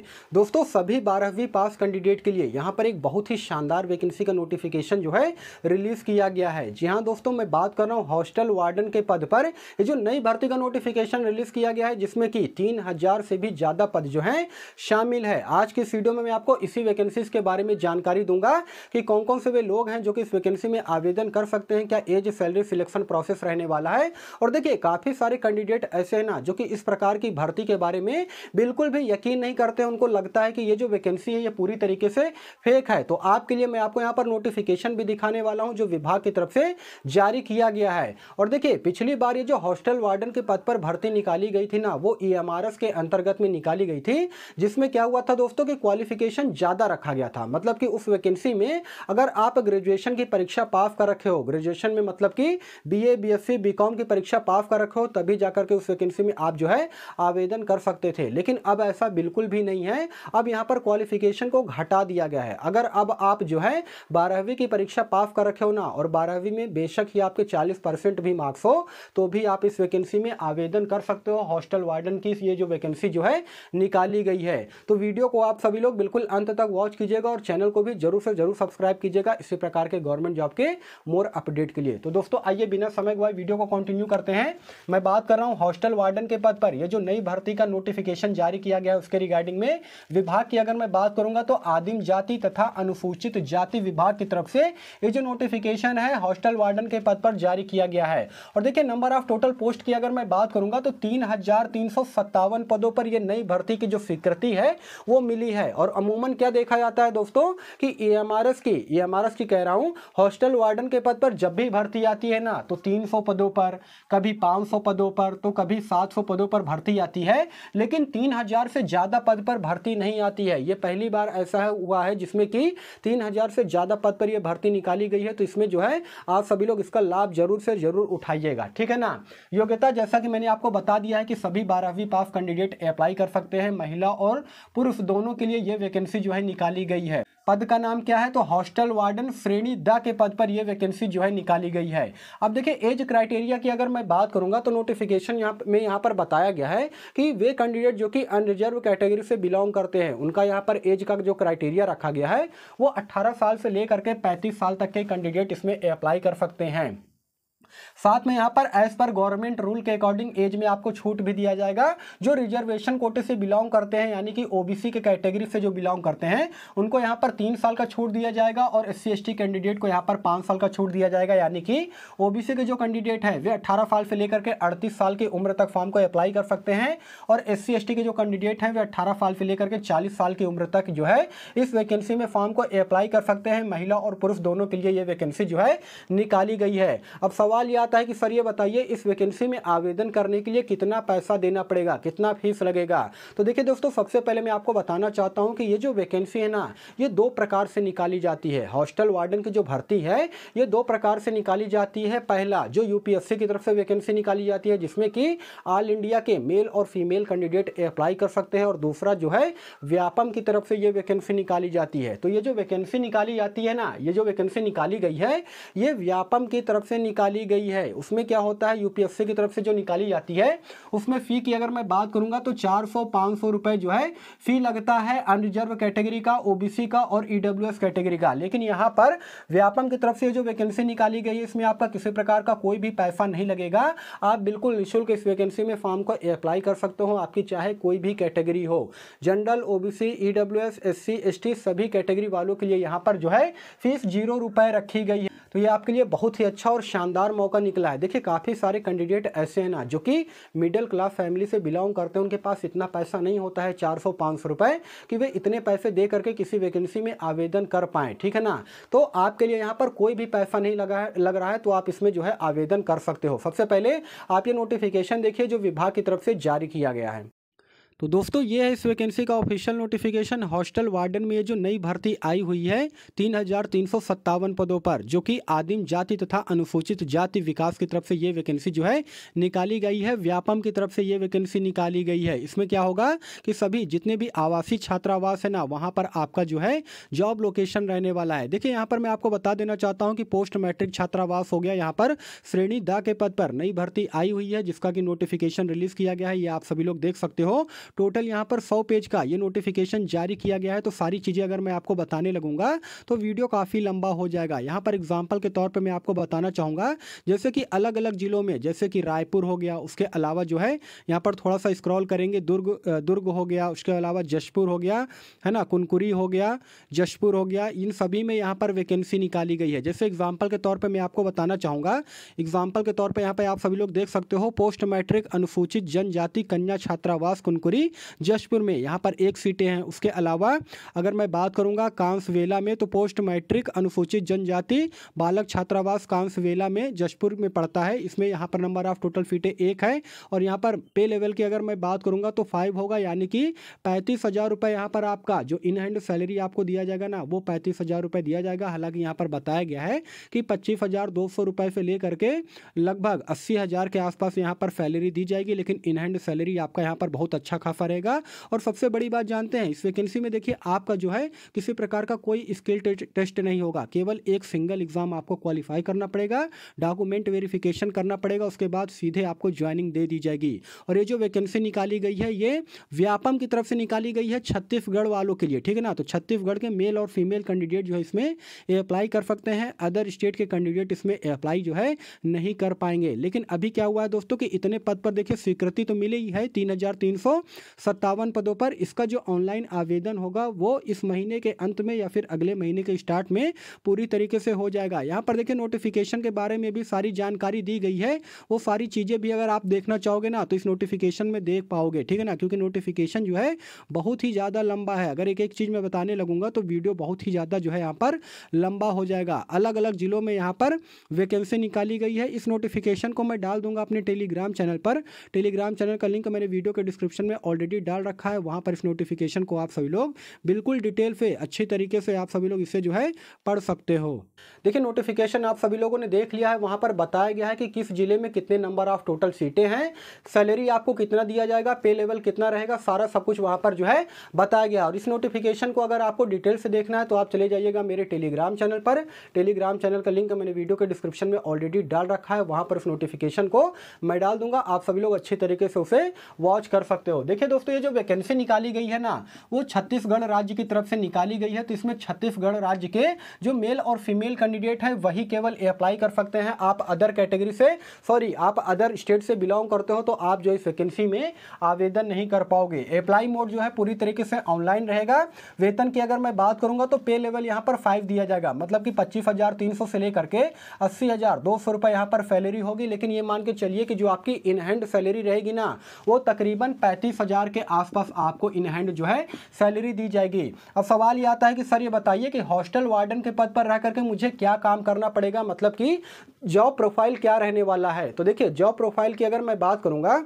है दोस्तों सभी बारहवीं पास कैंडिडेट के लिए यहाँ पर एक बहुत ही शानदार वैकेंसी का नोटिफिकेशन जो है रिलीज़ किया गया है जी हाँ दोस्तों मैं बात कर रहा हूँ हॉस्टल वार्डन के पद पर ये जो नई भर्ती का नोटिफिकेशन रिलीज़ किया गया है जिसमें कि तीन से भी ज़्यादा पद जो हैं शामिल है आज के इस वीडियो में मैं आपको इसी वैकेंसीज के बारे में जानकारी दूंगा कि कौन कौन से वे लोग हैं जो कि इस वैकेंसी में आवेदन कर सकते हैं क्या एज सैलरी सिलेक्शन प्रोसेस रहने वाला है और देखिए काफ़ी सारे कैंडिडेट ऐसे हैं ना जो कि इस प्रकार की भर्ती के बारे में बिल्कुल भी यकीन नहीं करते उनको लगता है कि ये जो वैकेंसी है ये पूरी तरीके से फेक है तो आपके लिए मैं आपको यहाँ पर नोटिफिकेशन भी दिखाने वाला हूँ जो विभाग की तरफ से जारी किया गया है और देखिए पिछली बार ये जो हॉस्टल वार्डन के पद पर भर्ती निकाली गई थी ना वो ई e के अंतर्गत में निकाली गई थी जिसमें क्या हुआ था दोस्तों की क्वालिफिकेशन ज़्यादा रखा गया था मतलब कि उस वैकेंसी में अगर आप ग्रेजुएशन की परीक्षा पास कर रखे हो ग्रेजुएशन में मतलब कि B A B S C की परीक्षा पास कर रखे हो तभी जाकर के उस वैकेंसी में आप जो है आवेदन कर सकते थे लेकिन अब ऐसा बिल्कुल भी नहीं नहीं है अब यहाँ पर क्वालिफिकेशन को घटा दिया गया है अगर अब आप जो है बारहवीं की परीक्षा पास कर रखे हो ना और बारहवीं में बेशक ही आपके चालीस परसेंट भी मार्क्स हो तो भी आप इस वैकेंसी में आवेदन कर सकते हो हॉस्टल वार्डन की ये जो वैकेंसी जो है निकाली गई है तो वीडियो को आप सभी लोग बिल्कुल अंत तक वॉच कीजिएगा और चैनल को भी जरूर से जरूर सब्सक्राइब कीजिएगा इसी प्रकार के गवर्नमेंट जॉब के मोर अपडेट के लिए तो दोस्तों आइए बिना समय गवाए वीडियो को कंटिन्यू करते हैं मैं बात कर रहा हूँ हॉस्टल वार्डन के पद पर यह जो नई भर्ती का नोटिफिकेशन जारी किया गया उसके रिगार्डिंग में में विभाग की अगर मैं बात करूंगा तो आदिम जाति तथा अनुसूचित जाति विभाग की तरफ से ये जो नोटिफिकेशन है हॉस्टल वार्डन के पद पर जारी किया गया है और देखिए नंबर ऑफ टोटल पोस्ट की अगर मैं बात करूंगा तो तीन पदों पर यह नई भर्ती की जो स्वीकृति है वो मिली है और अमूमन क्या देखा जाता है दोस्तों कि ए e की ए e की कह रहा हूं हॉस्टल वार्डन के पद पर जब भी भर्ती आती है ना तो 300 पदों पर कभी 500 पदों पर तो कभी 700 पदों पर भर्ती आती है लेकिन 3000 से ज़्यादा पद पर भर्ती नहीं आती है ये पहली बार ऐसा हुआ है जिसमें कि तीन हज़ार से ज़्यादा पद पर यह भर्ती निकाली गई है तो इसमें जो है आप सभी लोग इसका लाभ जरूर से जरूर उठाइएगा ठीक है ना योग्यता जैसा कि मैंने आपको बता दिया है कि सभी बारहवीं पास कैंडिडेट अप्लाई कर सकते हैं महिला और पुरुष दोनों के लिए ये वैकेंसी जो है निकाली गई है पद का नाम क्या है तो हॉस्टल वार्डन श्रेणी द के पद पर यह वैकेंसी जो है निकाली गई है अब देखिए एज क्राइटेरिया की अगर मैं बात करूंगा तो नोटिफिकेशन यहाँ में यहाँ पर बताया गया है कि वे कैंडिडेट जो कि अनरिजर्व कैटेगरी से बिलोंग करते हैं उनका यहाँ पर एज का जो क्राइटेरिया रखा गया है वो अट्ठारह साल से लेकर के पैंतीस साल तक के कैंडिडेट इसमें अप्लाई कर सकते हैं साथ में यहाँ पर एज पर गवर्नमेंट रूल के अकॉर्डिंग एज में आपको छूट भी दिया जाएगा जो रिजर्वेशन कोटे से बिलोंग करते हैं यानी कि ओबीसी के कैटेगरी से जो बिलोंग करते हैं उनको यहाँ पर तीन साल का छूट दिया जाएगा और एस सी कैंडिडेट को यहाँ पर पाँच साल का छूट दिया जाएगा यानी कि ओबीसी के जो कैंडिडेट हैं वे अट्ठारह साल से लेकर के अड़तीस साल की उम्र तक फॉर्म को अप्लाई कर सकते हैं और एस सी के जो कैंडिडेट हैं वे अट्ठारह साल से लेकर के चालीस साल की उम्र तक जो है इस वैकेंसी में फॉर्म को अप्लाई कर सकते हैं महिला और पुरुष दोनों के लिए ये वैकेंसी जो है निकाली गई है अब सवाल सवाल ये आता है कि सर ये बताइए इस वैकेंसी में आवेदन करने के लिए कितना पैसा देना पड़ेगा कितना फीस लगेगा तो देखिए दोस्तों सबसे पहले मैं आपको बताना चाहता हूँ कि ये जो वैकेंसी है ना ये दो प्रकार से निकाली जाती है हॉस्टल वार्डन की जो भर्ती है ये दो प्रकार से निकाली जाती है पहला जो यू की तरफ से वैकेंसी निकाली जाती है जिसमें कि ऑल इंडिया के मेल और फीमेल कैंडिडेट अप्लाई कर सकते हैं और दूसरा जो है व्यापम की तरफ से ये वैकेंसी निकाली जाती है तो ये जो वैकेंसी निकाली जाती है ना ये जो वैकेंसी निकाली गई है ये व्यापम की तरफ से निकाली गई है उसमें क्या होता है यूपीएससी की तरफ से जो निकाली जाती है उसमें फ़ी की अगर मैं बात करूंगा तो चार सौ पाँच सौ रुपये जो है फ़ी लगता है अनरिजर्व कैटेगरी का ओबीसी का और ईडब्ल्यूएस e कैटेगरी का लेकिन यहाँ पर व्यापम की तरफ से जो वैकेंसी निकाली गई है इसमें आपका किसी प्रकार का कोई भी पैसा नहीं लगेगा आप बिल्कुल निःशुल्क इस वैकेंसी में फॉर्म को अप्लाई कर सकते हो आपकी चाहे कोई भी कैटेगरी हो जनरल ओबीसी ईडब्ल्यूएस एससी सभी कैटेगरी वालों के लिए यहाँ पर जो है फीस जीरो रुपए रखी गई है तो ये आपके लिए बहुत ही अच्छा और शानदार मौका निकला है देखिए काफ़ी सारे कैंडिडेट ऐसे हैं ना जो कि मिडिल क्लास फैमिली से बिलोंग करते हैं उनके पास इतना पैसा नहीं होता है चार सौ पाँच सौ रुपये कि वे इतने पैसे दे करके किसी वैकेंसी में आवेदन कर पाएँ ठीक है ना तो आपके लिए यहाँ पर कोई भी पैसा नहीं लगा है लग रहा है तो आप इसमें जो है आवेदन कर सकते हो सबसे पहले आप ये नोटिफिकेशन देखिए जो विभाग की तरफ से जारी किया गया है तो दोस्तों ये है इस वैकेंसी का ऑफिशियल नोटिफिकेशन हॉस्टल वार्डन में ये जो नई भर्ती आई हुई है तीन हजार तीन सौ सत्तावन पदों पर जो कि आदिम जाति तथा अनुसूचित जाति विकास की तरफ से ये वैकेंसी जो है निकाली गई है व्यापम की तरफ से ये वैकेंसी निकाली गई है इसमें क्या होगा कि सभी जितने भी आवासीय छात्रावास है ना वहाँ पर आपका जो है जॉब लोकेशन रहने वाला है देखिए यहाँ पर मैं आपको बता देना चाहता हूँ कि पोस्ट मैट्रिक छात्रावास हो गया यहाँ पर श्रेणी दा के पद पर नई भर्ती आई हुई है जिसका कि नोटिफिकेशन रिलीज किया गया है ये आप सभी लोग देख सकते हो टोटल यहाँ पर सौ पेज का ये नोटिफिकेशन जारी किया गया है तो सारी चीज़ें अगर मैं आपको बताने लगूंगा तो वीडियो काफ़ी लंबा हो जाएगा यहाँ पर एग्जाम्पल के तौर पर मैं आपको बताना चाहूँगा जैसे कि अलग अलग ज़िलों में जैसे कि रायपुर हो गया उसके अलावा जो है यहाँ पर थोड़ा सा स्क्रॉल करेंगे दुर्ग दुर्ग हो गया उसके अलावा जशपुर हो गया है ना कुनकुरी हो गया जशपुर हो गया इन सभी में यहाँ पर वैकेंसी निकाली गई है जैसे एग्जाम्पल के तौर पर मैं आपको बताना चाहूँगा एग्जाम्पल के तौर पर यहाँ पर आप सभी लोग देख सकते हो पोस्ट मैट्रिक अनुसूचित जनजाति कन्या छात्रावास कुनकुरी हुई जशपुर में यहाँ पर एक सीटें हैं उसके अलावा अगर मैं बात करूँगा कांसवेला में तो पोस्ट मैट्रिक अनुसूचित जनजाति बालक छात्रावास कांसवेला में जशपुर में पड़ता है इसमें यहाँ पर नंबर ऑफ टोटल सीटें एक है और यहाँ पर पे लेवल की अगर मैं बात करूँगा तो फाइव होगा यानी कि पैंतीस हज़ार पर आपका जो इन हैंड सैलरी आपको दिया जाएगा ना वो पैंतीस हज़ार दिया जाएगा हालांकि यहाँ पर बताया गया है कि पच्चीस हज़ार से लेकर के लगभग अस्सी हज़ार के आसपास यहाँ पर सैलरी दी जाएगी लेकिन इन हैंड सैलरी आपका यहाँ पर बहुत अच्छा लिफाफा रहेगा और सबसे बड़ी बात जानते हैं इस वैकेंसी में देखिए आपका जो है किसी प्रकार का कोई स्किल टेस्ट नहीं होगा केवल एक सिंगल एग्ज़ाम आपको क्वालिफाई करना पड़ेगा डॉक्यूमेंट वेरिफिकेशन करना पड़ेगा उसके बाद सीधे आपको ज्वाइनिंग दे दी जाएगी और ये जो वैकेंसी निकाली गई है ये व्यापम की तरफ से निकाली गई है छत्तीसगढ़ वालों के लिए ठीक है ना तो छत्तीसगढ़ के मेल और फीमेल कैंडिडेट जो है इसमें अप्लाई कर सकते हैं अदर स्टेट के कैंडिडेट इसमें अप्लाई जो है नहीं कर पाएंगे लेकिन अभी क्या हुआ है दोस्तों कि इतने पद पर देखिए स्वीकृति तो मिली ही है तीन हज़ार तीन सौ सत्तावन पदों पर इसका जो ऑनलाइन आवेदन होगा वो इस महीने के अंत में या फिर अगले महीने के स्टार्ट में पूरी तरीके से हो जाएगा यहाँ पर देखिए नोटिफिकेशन के बारे में भी सारी जानकारी दी गई है वो सारी चीज़ें भी अगर आप देखना चाहोगे ना तो इस नोटिफिकेशन में देख पाओगे ठीक है ना क्योंकि नोटिफिकेशन जो है बहुत ही ज़्यादा लंबा है अगर एक एक चीज़ मैं बताने लगूंगा तो वीडियो बहुत ही ज़्यादा जो है यहाँ पर लंबा हो जाएगा अलग अलग ज़िलों में यहाँ पर वैकेंसी निकाली गई है इस नोटिफिकेशन को मैं डाल दूंगा अपने टेलीग्राम चैनल पर टेलीग्राम चैनल का लिंक मैंने वीडियो के डिस्क्रिप्शन में ऑलरेडी डाल रखा है वहाँ पर इस नोटिफिकेशन को आप सभी लोग बिल्कुल डिटेल से अच्छी तरीके से आप सभी लोग इसे जो है पढ़ सकते हो देखिए नोटिफिकेशन आप सभी लोगों ने देख लिया है वहाँ पर बताया गया है कि किस जिले में कितने नंबर ऑफ टोटल सीटें हैं सैलरी आपको कितना दिया जाएगा पे लेवल कितना रहेगा सारा सब कुछ वहाँ पर जो है बताया गया और इस नोटिफिकेशन को अगर आपको डिटेल से देखना है तो आप चले जाइएगा मेरे टेलीग्राम चैनल पर टेलीग्राम चैनल का लिंक मैंने वीडियो के डिस्क्रिप्शन में ऑलरेडी डाल रखा है वहाँ पर उस नोटिफिकेशन को मैं डाल दूंगा आप सभी लोग अच्छे तरीके से उसे वॉच कर सकते हो देखिए दोस्तों ये जो वैकेंसी निकाली गई है ना वो छत्तीसगढ़ राज्य की तरफ से निकाली गई है तो इसमें छत्तीसगढ़ राज्य के जो मेल और फीमेल कैंडिडेट है वही केवल अप्लाई कर सकते हैं आप अदर कैटेगरी से सॉरी आप अदर स्टेट से बिलोंग करते हो तो आप जो इस वैकेंसी में आवेदन नहीं कर पाओगे अप्लाई मोड जो है पूरी तरीके से ऑनलाइन रहेगा वेतन की अगर मैं बात करूँगा तो पे लेवल यहाँ पर फाइव दिया जाएगा मतलब कि पच्चीस हज़ार तीन सौ से लेकर के अस्सी हज़ार दो सौ रुपए यहाँ पर सैलरी होगी लेकिन ये मान के चलिए कि जो आपकी इनहैंड सैलरी रहेगी ना वो तकरीबन पैंतीस हज़ार के आसपास आपको इन हैंड जो है सैलरी दी जाएगी अब सवाल ये आता है कि सर ये बताइए कि हॉस्टल वार्डन के पद पर रह करके मुझे क्या काम करना पड़ेगा मतलब कि जॉब प्रोफाइल क्या रहने वाला है तो देखिए जॉब प्रोफाइल की अगर मैं बात करूंगा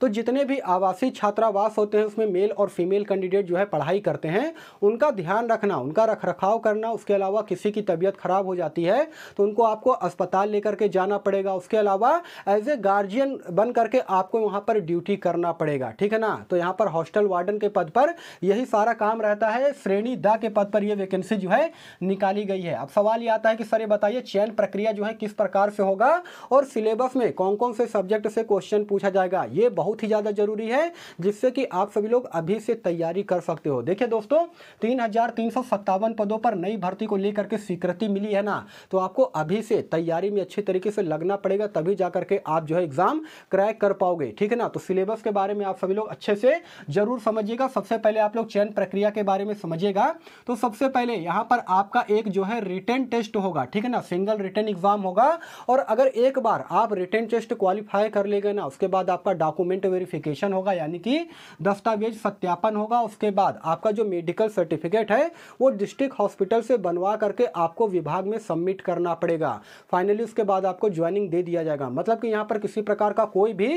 तो जितने भी आवासीय छात्रावास होते हैं उसमें मेल और फीमेल कैंडिडेट जो है पढ़ाई करते हैं उनका ध्यान रखना उनका रख रखाव करना उसके अलावा किसी की तबीयत ख़राब हो जाती है तो उनको आपको अस्पताल लेकर के जाना पड़ेगा उसके अलावा एज ए गार्जियन बन करके आपको वहाँ पर ड्यूटी करना पड़ेगा ठीक है ना तो यहाँ पर हॉस्टल वार्डन के पद पर यही सारा काम रहता है श्रेणी द के पद पर यह वैकेंसी जो है निकाली गई है अब सवाल ये आता है कि सर ये बताइए चयन प्रक्रिया जो है किस प्रकार से होगा और सिलेबस में कौन कौन से सब्जेक्ट से क्वेश्चन पूछा जाएगा ये बहुत ही ज़्यादा ज़रूरी है जिससे कि आप सभी लोग अभी से तैयारी कर सकते हो देखिए दोस्तों तीन पदों पर नई भर्ती को लेकर के स्वीकृति मिली है ना तो आपको अभी से तैयारी में अच्छे तरीके से लगना पड़ेगा तभी जा करके आप जो है एग्ज़ाम क्रैक कर पाओगे ठीक है ना तो सिलेबस के बारे में आप सभी लोग अच्छे से ज़रूर समझिएगा सबसे पहले आप लोग चयन प्रक्रिया के बारे में समझिएगा तो सबसे पहले यहाँ पर आपका एक जो है रिटर्न टेस्ट होगा ठीक है ना सिंगल रिटर्न एग्ज़ाम होगा और अगर एक बार आप रिटर्न टेस्ट क्वालिफाई कर लेगा ना उसके बाद आपका डॉक्यूमेंट वेरिफिकेशन होगा यानी कि दस्तावेज सत्यापन होगा उसके बाद आपका जो मेडिकल सर्टिफिकेट है वो डिस्ट्रिक्ट हॉस्पिटल से बनवा करके आपको विभाग में सबमिट करना पड़ेगा फाइनली उसके बाद आपको ज्वाइनिंग दे दिया जाएगा मतलब कि यहाँ पर किसी प्रकार का कोई भी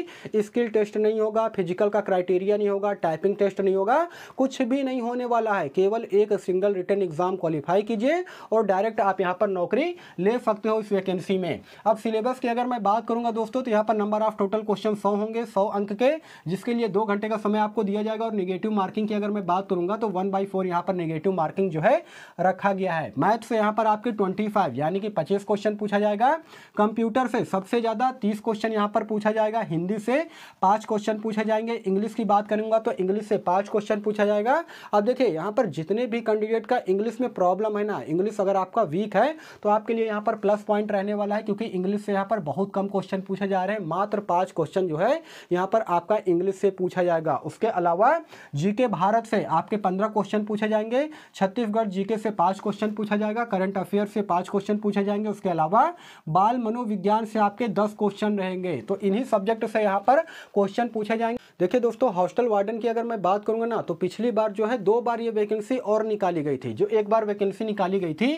स्किल टेस्ट नहीं होगा फिजिकल का क्राइटेरिया नहीं होगा टाइपिंग टेस्ट नहीं होगा कुछ भी नहीं होने वाला है केवल एक सिंगल रिटर्न एग्जाम क्वालिफाई कीजिए और डायरेक्ट आप यहाँ पर नौकरी ले सकते हो इस वैकेंसी में अब सिलेबस की अगर मैं बात करूँगा दोस्तों तो यहाँ पर नंबर ऑफ टोटल क्वेश्चन सौ होंगे सौ अंक के जिसके लिए दो घंटे का समय आपको दिया जाएगा और निगेटिव मार्किंग की अगर मैं बात करूंगा तो वन बाई फोर यहाँ पर निगेटिव मार्किंग जो है रखा गया है मैथ से यहाँ पर आपके ट्वेंटी फाइव यानी कि पच्चीस क्वेश्चन पूछा जाएगा कंप्यूटर से सबसे ज़्यादा तीस क्वेश्चन यहाँ पर पूछा जाएगा हिंदी से पाँच क्वेश्चन पूछे जाएंगे इंग्लिश की बात करूँगा तो इंग्लिश से पाँच क्वेश्चन पूछा जाएगा अब देखिए यहाँ पर जितने भी कैंडिडेट का इंग्लिश में प्रॉब्लम है ना इंग्लिश अगर आपका वीक है तो आपके लिए यहाँ पर प्लस पॉइंट रहने वाला है क्योंकि इंग्लिश से यहाँ पर बहुत कम क्वेश्चन पूछे जा रहे हैं मात्र पाँच क्वेश्चन जो है यहाँ पर आपका इंग्लिश से पूछा जाएगा उसके अलावा जीके भारत से आपके पंद्रह क्वेश्चन पूछे जाएंगे छत्तीसगढ़ जीके से पाँच क्वेश्चन पूछा जाएगा करंट अफेयर से पाँच क्वेश्चन पूछे जाएंगे उसके अलावा बाल मनोविज्ञान से आपके दस क्वेश्चन रहेंगे तो इन्हीं सब्जेक्ट से यहाँ पर क्वेश्चन पूछे जाएंगे देखिए दोस्तों हॉस्टल वार्डन की अगर मैं बात करूंगा ना तो पिछली बार जो है दो बार ये वैकेंसी और निकाली गई थी जो एक बार वैकेंसी निकाली गई थी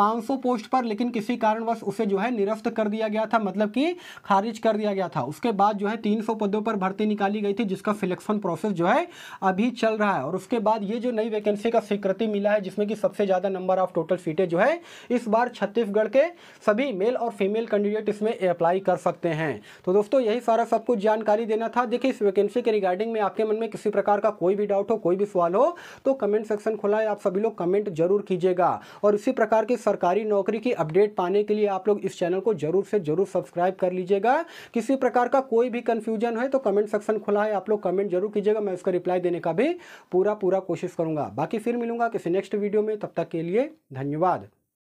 500 पोस्ट पर लेकिन किसी कारणवश उसे जो है निरस्त कर दिया गया था मतलब कि खारिज कर दिया गया था उसके बाद जो है तीन पदों पर भर्ती निकाली गई थी जिसका सिलेक्शन प्रोसेस जो है अभी चल रहा है और उसके बाद ये जो नई वैकेंसी का स्वीकृति मिला है जिसमें कि सबसे ज़्यादा नंबर ऑफ टोटल सीटें जो है इस बार छत्तीसगढ़ के सभी मेल और फीमेल कैंडिडेट इसमें अप्लाई कर सकते हैं तो दोस्तों यही सारा सब कुछ जानकारी देना था देखिए इस वैकेंसी के रिगार्डिंग में आपके मन में किसी प्रकार का कोई भी डाउट हो कोई भी सवाल हो तो कमेंट सेक्शन खुला है आप सभी लोग कमेंट जरूर कीजिएगा और इसी प्रकार की सरकारी नौकरी की अपडेट पाने के लिए आप लोग इस चैनल को जरूर से जरूर सब्सक्राइब कर लीजिएगा किसी प्रकार का कोई भी कन्फ्यूजन है तो कमेंट सेक्शन खुला है आप लोग कमेंट जरूर कीजिएगा मैं उसका रिप्लाई देने का भी पूरा पूरा कोशिश करूँगा बाकी फिर मिलूंगा किसी नेक्स्ट वीडियो में तब तक के लिए धन्यवाद